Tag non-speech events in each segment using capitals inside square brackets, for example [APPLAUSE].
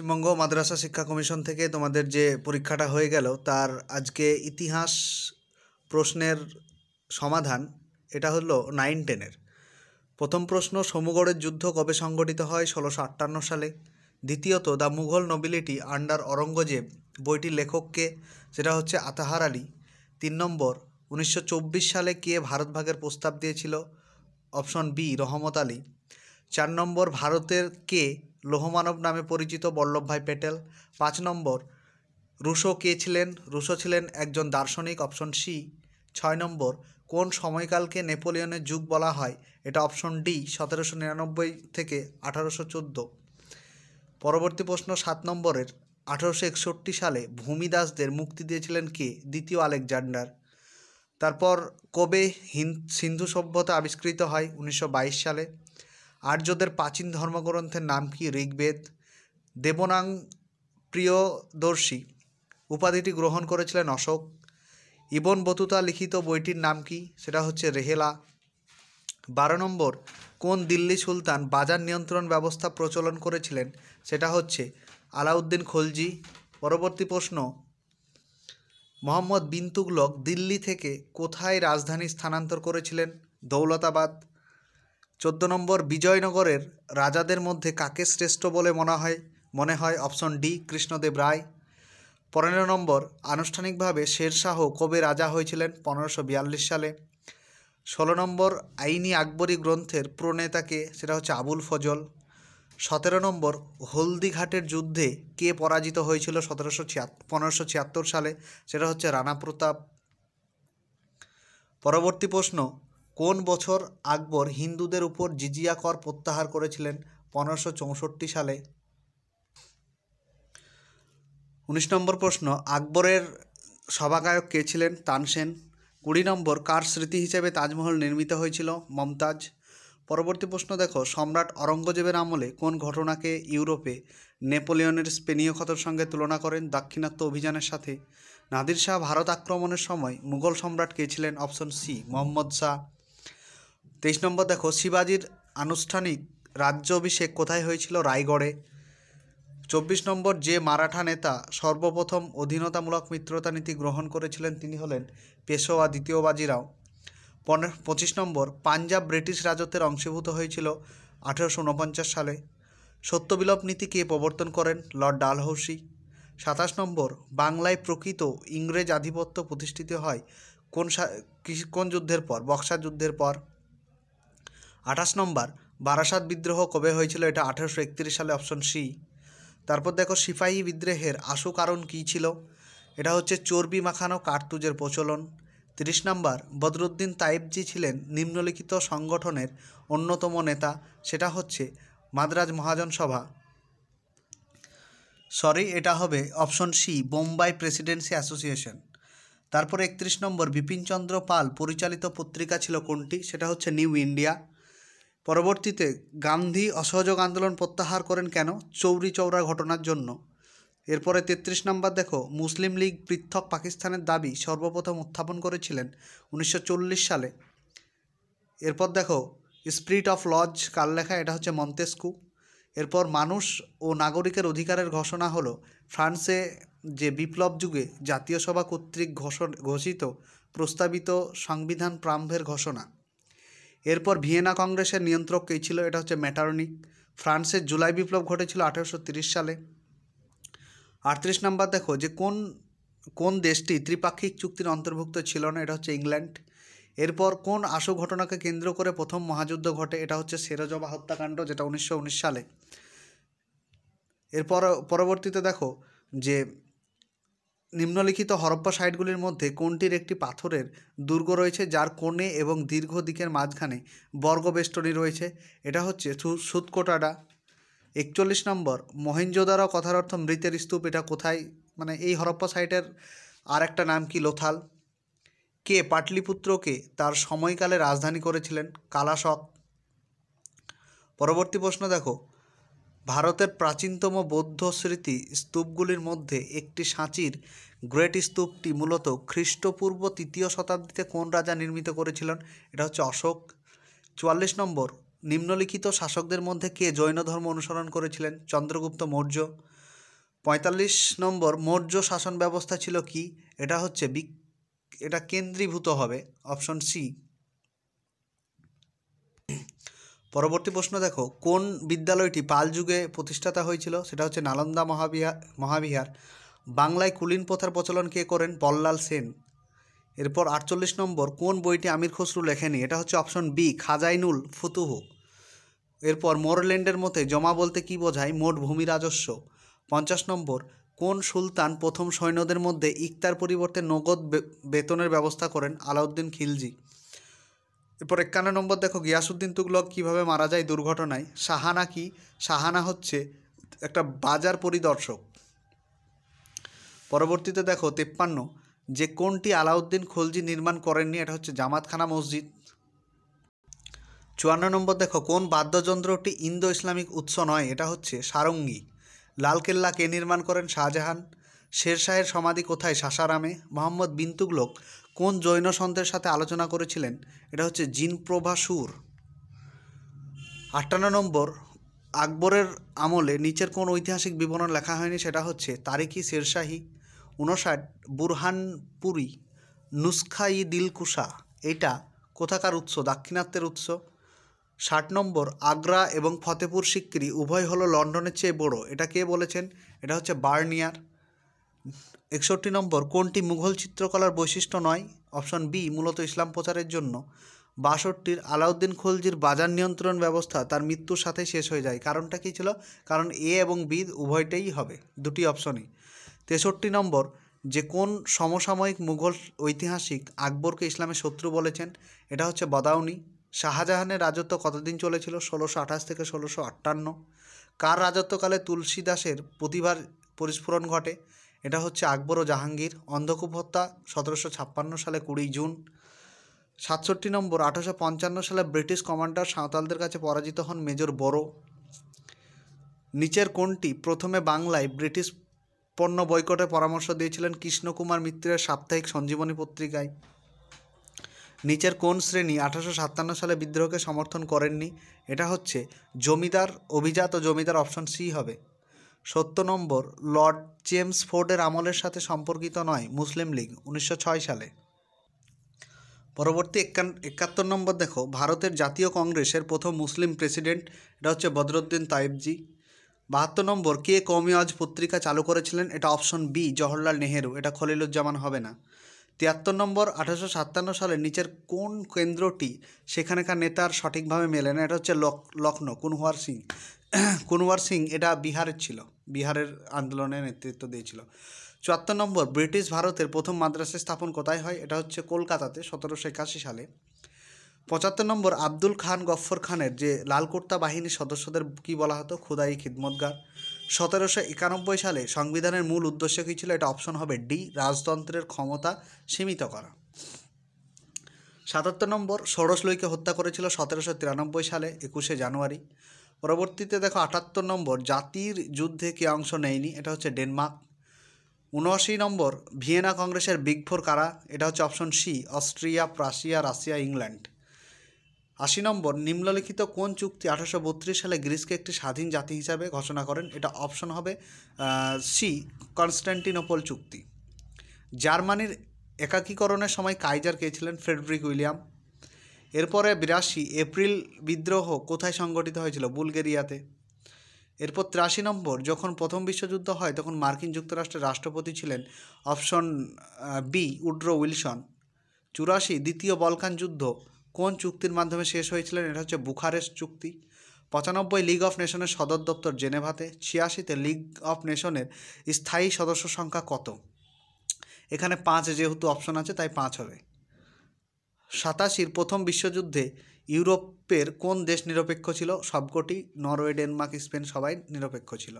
পশ্চিমবঙ্গ মাদ্রাসা শিক্ষা কমিশন থেকে তোমাদের যে পরীক্ষাটা হয়ে গেল তার আজকে ইতিহাস প্রশ্নের সমাধান এটা হলো নাইন টেনের প্রথম প্রশ্ন সমুগড়ের যুদ্ধ কবে সংগঠিত হয় ষোলোশো আটান্ন সালে দ্বিতীয়ত the Mughal nobility under Aurangzeb বইটির লেখককে সেটা হচ্ছে আতাহার আলী তিন নম্বর উনিশশো সালে কে ভারত ভাগের প্রস্তাব দিয়েছিল অপশন বি রহমত আলী চার নম্বর ভারতের কে লোহমানব নামে পরিচিত বল্লভভাই প্যাটেল পাঁচ নম্বর রুশো কে ছিলেন রুশো ছিলেন একজন দার্শনিক অপশন সি ছয় নম্বর কোন সময়কালকে নেপোলিয়নের যুগ বলা হয় এটা অপশন ডি সতেরোশো নিরানব্বই থেকে আঠারোশো চোদ্দো পরবর্তী প্রশ্ন সাত নম্বরের আঠারোশো একষট্টি সালে ভূমিদাসদের মুক্তি দিয়েছিলেন কে দ্বিতীয় আলেকজান্ডার তারপর কবে সিন্ধু সভ্যতা আবিষ্কৃত হয় উনিশশো সালে আর্যদের প্রাচীন ধর্মগ্রন্থের নাম কি ঋগ্বেদ দেবনাং প্রিয়দর্শী উপাধিটি গ্রহণ করেছিলেন অশোক ইবন বতুতা লিখিত বইটির নাম কি সেটা হচ্ছে রেহেলা বারো নম্বর কোন দিল্লি সুলতান বাজার নিয়ন্ত্রণ ব্যবস্থা প্রচলন করেছিলেন সেটা হচ্ছে আলাউদ্দিন খলজি পরবর্তী প্রশ্ন মোহাম্মদ বিন্তুগলক দিল্লি থেকে কোথায় রাজধানী স্থানান্তর করেছিলেন দৌলতাবাদ চোদ্দো নম্বর বিজয়নগরের রাজাদের মধ্যে কাকে শ্রেষ্ঠ বলে মনে হয় মনে হয় অপশন ডি কৃষ্ণদেব রায় পনেরো নম্বর আনুষ্ঠানিকভাবে শেরশাহ কবে রাজা হয়েছিলেন পনেরোশো বিয়াল্লিশ সালে ষোলো নম্বর আইনি আকবরী গ্রন্থের প্রণেতাকে সেটা হচ্ছে আবুল ফজল সতেরো নম্বর হলদিঘাটের যুদ্ধে কে পরাজিত হয়েছিল সতেরোশো ছিয়া পনেরোশো ছিয়াত্তর সালে সেটা হচ্ছে রানা প্রতাপ পরবর্তী প্রশ্ন কোন বছর আকবর হিন্দুদের উপর জিজিয়া কর প্রত্যাহার করেছিলেন পনেরোশো চৌষট্টি সালে উনিশ নম্বর প্রশ্ন আকবরের সভাগায়ক কে ছিলেন তানসেন কুড়ি নম্বর কার স্মৃতি হিসেবে তাজমহল নির্মিত হয়েছিল মমতাজ পরবর্তী প্রশ্ন দেখো সম্রাট অরঙ্গজেবের আমলে কোন ঘটনাকে ইউরোপে নেপোলিয়নের স্পেনীয় ক্ষতর সঙ্গে তুলনা করেন দাক্ষিণাত্য অভিযানের সাথে নাদির শাহ ভারত আক্রমণের সময় মুঘল সম্রাট কে ছিলেন অপশন সি মোহাম্মদ শাহ তেইশ নম্বর দেখো শিবাজির আনুষ্ঠানিক রাজ্য অভিষেক কোথায় হয়েছিল রায়গড়ে চব্বিশ নম্বর যে মারাঠা নেতা সর্বপ্রথম অধীনতামূলক মিত্রতা নীতি গ্রহণ করেছিলেন তিনি হলেন পেশোয়া দ্বিতীয় বাজিরাও পনেরো পঁচিশ নম্বর পাঞ্জাব ব্রিটিশ রাজত্বের অংশীভূত হয়েছিল আঠেরোশো সালে সত্যবিলোপ নীতি কে প্রবর্তন করেন লর্ড ডালহৌসি সাতাশ নম্বর বাংলায় প্রকৃত ইংরেজ আধিপত্য প্রতিষ্ঠিত হয় কোন কোন যুদ্ধের পর বক্সার যুদ্ধের পর আঠাশ নম্বর বারাসাত বিদ্রোহ কবে হয়েছিল এটা আঠেরোশো সালে অপশন সি তারপর দেখো সিপাহি বিদ্রোহের আশু কারণ কী ছিল এটা হচ্ছে চর্বি মাখানো কার্তুজের প্রচলন তিরিশ নম্বর বদরুদ্দিন তাইবজি ছিলেন নিম্নলিখিত সংগঠনের অন্যতম নেতা সেটা হচ্ছে মাদ্রাজ মহাজন সভা সরি এটা হবে option C Bombay presidency association তারপর একত্রিশ নম্বর বিপিনচন্দ্র পাল পরিচালিত পত্রিকা ছিল কোনটি সেটা হচ্ছে নিউ ইন্ডিয়া পরবর্তীতে গান্ধী অসহযোগ আন্দোলন প্রত্যাহার করেন কেন চৌরি চৌরা ঘটনার জন্য এরপরে তেত্রিশ নম্বর দেখো মুসলিম লীগ পৃথক পাকিস্তানের দাবি সর্বপ্রথম উত্থাপন করেছিলেন উনিশশো সালে এরপর দেখো স্পিরিট অফ লজ কাল লেখা এটা হচ্ছে মন্তেস্কু এরপর মানুষ ও নাগরিকের অধিকারের ঘোষণা হলো ফ্রান্সে যে বিপ্লব যুগে জাতীয় সভা কর্তৃক ঘোষিত প্রস্তাবিত সংবিধান প্রাম্ভের ঘোষণা এরপর ভিয়েনা কংগ্রেসের নিয়ন্ত্রক কে ছিল এটা হচ্ছে ম্যাটারনিক ফ্রান্সের জুলাই বিপ্লব ঘটেছিল আঠেরোশো সালে আটত্রিশ নম্বর দেখো যে কোন কোন দেশটি ত্রিপাক্ষিক চুক্তির অন্তর্ভুক্ত ছিল না এটা হচ্ছে ইংল্যান্ড এরপর কোন আশু ঘটনাকে কেন্দ্র করে প্রথম মহাযুদ্ধ ঘটে এটা হচ্ছে সেরোজবা হত্যাকাণ্ড যেটা উনিশশো সালে এরপর পরবর্তীতে দেখো যে নিম্নলিখিত হরপ্পা সাইটগুলির মধ্যে কোনটির একটি পাথরের দুর্গ রয়েছে যার কোণে এবং দীর্ঘ দিকের মাঝখানে বর্গবেষ্টনী রয়েছে এটা হচ্ছে সুৎকোটাডা একচল্লিশ নম্বর মহেঞ্জোদারা কথার অর্থ মৃতের স্তূপ এটা কোথায় মানে এই হরপ্পা সাইটের আর একটা নাম কি লোথাল কে পাটলিপুত্রকে তার সময়কালে রাজধানী করেছিলেন কালাশক পরবর্তী প্রশ্ন দেখো ভারতের প্রাচীনতম বৌদ্ধ স্মৃতি স্তূপগুলির মধ্যে একটি সাঁচির গ্রেট স্তূপটি মূলত খ্রিস্টপূর্ব তৃতীয় শতাব্দীতে কোন রাজা নির্মিত করেছিলেন এটা হচ্ছে অশোক চুয়াল্লিশ নম্বর নিম্নলিখিত শাসকদের মধ্যে কে জৈন ধর্ম অনুসরণ করেছিলেন চন্দ্রগুপ্ত মৌর্য পঁয়তাল্লিশ নম্বর মৌর্য শাসন ব্যবস্থা ছিল কি এটা হচ্ছে এটা কেন্দ্রীভূত হবে অপশন সি পরবর্তী প্রশ্ন দেখো কোন বিদ্যালয়টি পাল যুগে প্রতিষ্ঠাতা হয়েছিল সেটা হচ্ছে নালন্দা মহাবিহার মহাবিহার বাংলায় কুলীন প্রথার প্রচলন কে করেন বল্লাল সেন এরপর আটচল্লিশ নম্বর কোন বইটি আমির খসরু লেখেনি এটা হচ্ছে অপশন বি খাজাইনুল ফুতুহু এরপর মোরল্যান্ডের মতে জমা বলতে কি বোঝায় মোট ভূমি রাজস্ব পঞ্চাশ নম্বর কোন সুলতান প্রথম সৈন্যদের মধ্যে ইকতার পরিবর্তে নগদ বেতনের ব্যবস্থা করেন আলাউদ্দিন খিলজি এরপর একান্ন নম্বর দেখো গিয়াসুদ্দিন তুগলক কীভাবে মারা যায় দুর্ঘটনায় সাহানা কি সাহানা হচ্ছে একটা বাজার পরিদর্শক পরবর্তীতে দেখো তেপ্পান্ন যে কোনটি আলাউদ্দিন খলজি নির্মাণ করেননি এটা হচ্ছে জামাতখানা মসজিদ চুয়ান্ন নম্বর দেখো কোন বাদ্যযন্ত্রটি ইন্দো ইসলামিক উৎস নয় এটা হচ্ছে সারঙ্গি লালকেল্লা কে নির্মাণ করেন শাহজাহান শেরশাহের সমাধি কোথায় সাসারামে মোহাম্মদ বিন তুগলক কোন জৈন সন্তের সাথে আলোচনা করেছিলেন এটা হচ্ছে সুর আটান্ন নম্বর আকবরের আমলে নিচের কোন ঐতিহাসিক বিবরণ লেখা হয়নি সেটা হচ্ছে তারিকি শেরশাহি উনষাট বুরহানপুরি নুসখাই দিলকুশা এটা কোথাকার উৎস দাক্ষিণাত্যের উৎস ষাট নম্বর আগ্রা এবং ফতেপুর সিক্রি উভয় হলো লন্ডনের চেয়ে বড় এটা কে বলেছেন এটা হচ্ছে বার্নিয়ার একষট্টি নম্বর কোনটি মুঘল চিত্রকলার বৈশিষ্ট্য নয় অপশন বি মূলত ইসলাম প্রচারের জন্য বাষট্টির আলাউদ্দিন খলজির বাজার নিয়ন্ত্রণ ব্যবস্থা তার মৃত্যুর সাথে শেষ হয়ে যায় কারণটা কী ছিল কারণ এ এবং বি উভয়টাই হবে দুটি অপশনই তেষট্টি নম্বর যে কোন সমসাময়িক মুঘল ঐতিহাসিক আকবরকে ইসলামের শত্রু বলেছেন এটা হচ্ছে বদাউনি শাহজাহানের রাজত্ব কতদিন চলেছিল ষোলোশো আঠাশ থেকে ষোলোশো আটান্ন কার রাজত্বকালে তুলসী দাসের প্রতিভার পরিস্ফুরণ ঘটে এটা হচ্ছে আকবর ও জাহাঙ্গীর অন্ধকূপ হত্যা সতেরোশো ছাপ্পান্ন সালে কুড়ি জুন সাতষট্টি নম্বর আঠারোশো পঞ্চান্ন সালে ব্রিটিশ কমান্ডার সাঁওতালদের কাছে পরাজিত হন মেজর বড়ো নিচের কোনটি প্রথমে বাংলায় ব্রিটিশ পণ্য বয়কটে পরামর্শ দিয়েছিলেন কৃষ্ণকুমার মিত্রের সাপ্তাহিক সঞ্জীবনী পত্রিকায় নিচের কোন শ্রেণী আঠারোশো সাতান্ন সালে বিদ্রোহকে সমর্থন করেননি এটা হচ্ছে জমিদার অভিজাত ও জমিদার অপশন সি হবে সত্য নম্বর লর্ড জেমস ফোর্ডের আমলের সাথে সম্পর্কিত নয় মুসলিম লীগ উনিশশো সালে পরবর্তী একাত্তর নম্বর দেখো ভারতের জাতীয় কংগ্রেসের প্রথম মুসলিম প্রেসিডেন্ট এটা হচ্ছে বদরুদ্দিন তাইবজি বাহাত্তর নম্বর কে কমিওয়াজ পত্রিকা চালু করেছিলেন এটা অপশন বি জওহরলাল নেহেরু এটা খলিলুজ্জামান হবে না তিয়াত্তর নম্বর আঠারোশো সাতান্ন সালে নিচের কোন কেন্দ্রটি সেখানকার নেতার সঠিকভাবে মেলে না এটা হচ্ছে লক লখনৌ কুনহার সিং [CLEARS THROAT] কুনওয়ার সিং এটা বিহারের ছিল বিহারের আন্দোলনে নেতৃত্ব দিয়েছিল চুয়াত্তর নম্বর ব্রিটিশ ভারতের প্রথম মাদ্রাসা স্থাপন কোথায় হয় এটা হচ্ছে কলকাতাতে সতেরোশো একাশি সালে পঁচাত্তর নম্বর আব্দুল খান গফর খানের যে লালকুর্তা বাহিনীর সদস্যদের কি বলা হতো খুদাই খিদমতগার সতেরোশো একানব্বই সালে সংবিধানের মূল উদ্দেশ্য কী ছিল এটা অপশন হবে ডি রাজতন্ত্রের ক্ষমতা সীমিত করা সাতাত্তর নম্বর ষোড়শ লৈকে হত্যা করেছিল সতেরোশো তিরানব্বই সালে একুশে জানুয়ারি পরবর্তীতে দেখো আটাত্তর নম্বর জাতির যুদ্ধে কে অংশ নেয়নি এটা হচ্ছে ডেনমার্ক উনআশি নম্বর ভিয়েনা কংগ্রেসের বিগ ফোর কারা এটা হচ্ছে option C Austria Prussia Russia England আশি নম্বর নিম্নলিখিত কোন চুক্তি আঠারোশো সালে গ্রিসকে একটি স্বাধীন জাতি হিসাবে ঘোষণা করেন এটা অপশন হবে সি কনস্ট্যান্টিনোপল চুক্তি জার্মানির একাকীকরণের সময় কাইজার কে ছিলেন ফ্রেডরিক উইলিয়াম এরপরে বিরাশি এপ্রিল বিদ্রোহ কোথায় সংগঠিত হয়েছিল বুলগেরিয়াতে এরপর তিরাশি নম্বর যখন প্রথম বিশ্বযুদ্ধ হয় তখন মার্কিন যুক্তরাষ্ট্রের রাষ্ট্রপতি ছিলেন অপশন বি উড্রো উইলসন চুরাশি দ্বিতীয় বলকান যুদ্ধ কোন চুক্তির মাধ্যমে শেষ হয়েছিলেন এটা হচ্ছে বুখারেস্ট চুক্তি পঁচানব্বই লিগ অফ নেশনের সদর দপ্তর জেনেভাতে ছিয়াশিতে লিগ অফ নেশনের স্থায়ী সদস্য সংখ্যা কত এখানে পাঁচ যেহেতু অপশন আছে তাই পাঁচ হবে সাতাশির প্রথম বিশ্বযুদ্ধে ইউরোপের কোন দেশ নিরপেক্ষ ছিল সবকটি নরওয়ে ডেনমার্ক স্পেন সবাই নিরপেক্ষ ছিল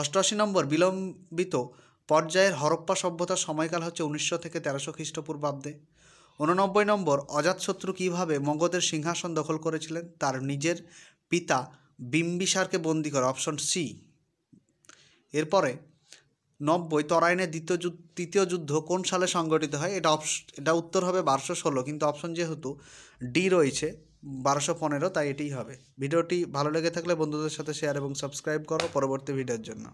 অষ্টআশি নম্বর বিলম্বিত পর্যায়ের হরপ্পা সভ্যতার সময়কাল হচ্ছে উনিশশো থেকে তেরোশো খ্রিস্টপূর্বাব্দে উননব্বই নম্বর অজাতশত্রু কীভাবে মগধের সিংহাসন দখল করেছিলেন তার নিজের পিতা বিম্বিসারকে বন্দি করে অপশন সি এরপরে নব্বই তরাইনে দ্বিতীয় যুদ্ধ তৃতীয় যুদ্ধ কোন সালে সংগঠিত হয় এটা অপশ এটা উত্তর হবে বারোশো ষোলো কিন্তু অপশন যেহেতু ডি রয়েছে বারোশো পনেরো তাই এটিই হবে ভিডিওটি ভালো লেগে থাকলে বন্ধুদের সাথে শেয়ার এবং সাবস্ক্রাইব করো পরবর্তী ভিডিওর জন্য